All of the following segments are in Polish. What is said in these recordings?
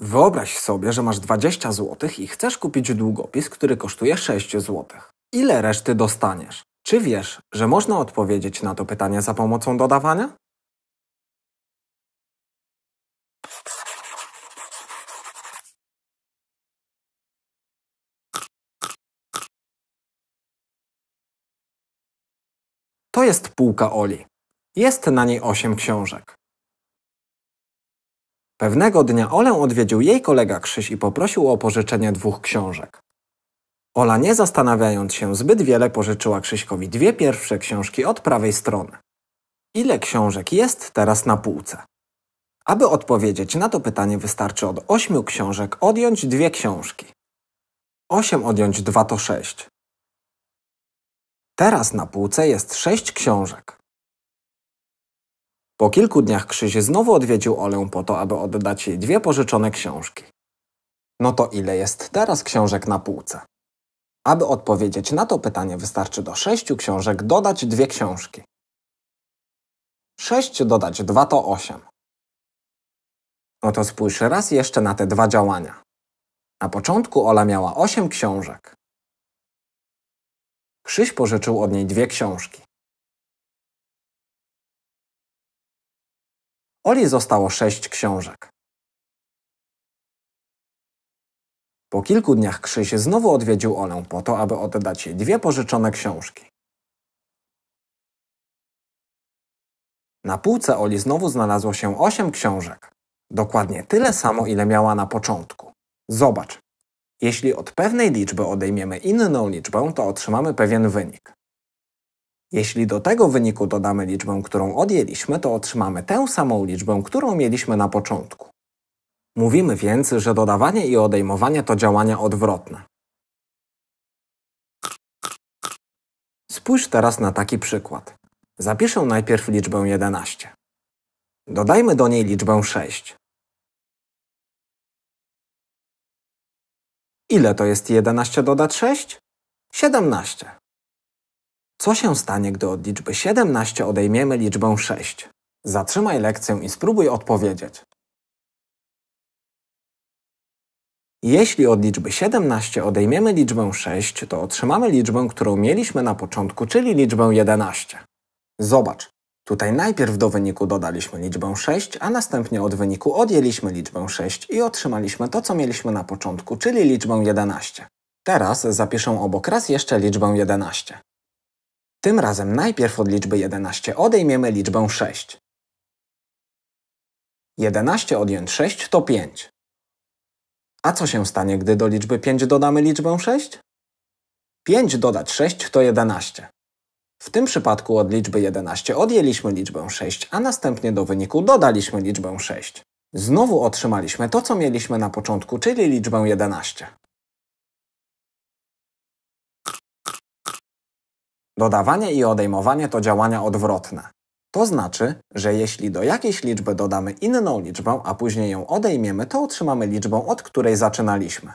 Wyobraź sobie, że masz 20 zł i chcesz kupić długopis, który kosztuje 6 zł. Ile reszty dostaniesz? Czy wiesz, że można odpowiedzieć na to pytanie za pomocą dodawania? To jest półka Oli. Jest na niej 8 książek. Pewnego dnia Olę odwiedził jej kolega Krzyś i poprosił o pożyczenie dwóch książek. Ola, nie zastanawiając się zbyt wiele, pożyczyła Krzyśkowi dwie pierwsze książki od prawej strony. Ile książek jest teraz na półce? Aby odpowiedzieć na to pytanie, wystarczy od ośmiu książek odjąć dwie książki. Osiem odjąć dwa to sześć. Teraz na półce jest sześć książek. Po kilku dniach Krzyś znowu odwiedził Olę po to, aby oddać jej dwie pożyczone książki. No to ile jest teraz książek na półce? Aby odpowiedzieć na to pytanie, wystarczy do sześciu książek dodać dwie książki. Sześć dodać dwa to No Oto spójrz raz jeszcze na te dwa działania. Na początku Ola miała osiem książek. Krzyś pożyczył od niej dwie książki. Oli zostało sześć książek. Po kilku dniach Krzyś znowu odwiedził Olę po to, aby oddać jej dwie pożyczone książki. Na półce Oli znowu znalazło się osiem książek. Dokładnie tyle samo, ile miała na początku. Zobacz. Jeśli od pewnej liczby odejmiemy inną liczbę, to otrzymamy pewien wynik. Jeśli do tego wyniku dodamy liczbę, którą odjęliśmy, to otrzymamy tę samą liczbę, którą mieliśmy na początku. Mówimy więc, że dodawanie i odejmowanie to działania odwrotne. Spójrz teraz na taki przykład. Zapiszę najpierw liczbę 11. Dodajmy do niej liczbę 6. Ile to jest 11 dodać 6? 17. Co się stanie, gdy od liczby 17 odejmiemy liczbę 6? Zatrzymaj lekcję i spróbuj odpowiedzieć. Jeśli od liczby 17 odejmiemy liczbę 6, to otrzymamy liczbę, którą mieliśmy na początku, czyli liczbę 11. Zobacz, tutaj najpierw do wyniku dodaliśmy liczbę 6, a następnie od wyniku odjęliśmy liczbę 6 i otrzymaliśmy to, co mieliśmy na początku, czyli liczbę 11. Teraz zapiszę obok raz jeszcze liczbę 11. Tym razem najpierw od liczby 11 odejmiemy liczbę 6. 11 odjąć 6 to 5. A co się stanie, gdy do liczby 5 dodamy liczbę 6? 5 dodać 6 to 11. W tym przypadku od liczby 11 odjęliśmy liczbę 6, a następnie do wyniku dodaliśmy liczbę 6. Znowu otrzymaliśmy to, co mieliśmy na początku, czyli liczbę 11. Dodawanie i odejmowanie to działania odwrotne. To znaczy, że jeśli do jakiejś liczby dodamy inną liczbę, a później ją odejmiemy, to otrzymamy liczbę, od której zaczynaliśmy.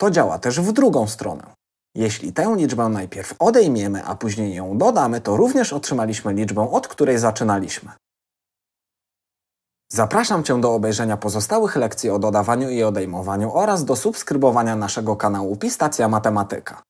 To działa też w drugą stronę. Jeśli tę liczbę najpierw odejmiemy, a później ją dodamy, to również otrzymaliśmy liczbę, od której zaczynaliśmy. Zapraszam Cię do obejrzenia pozostałych lekcji o dodawaniu i odejmowaniu oraz do subskrybowania naszego kanału Pistacja Matematyka.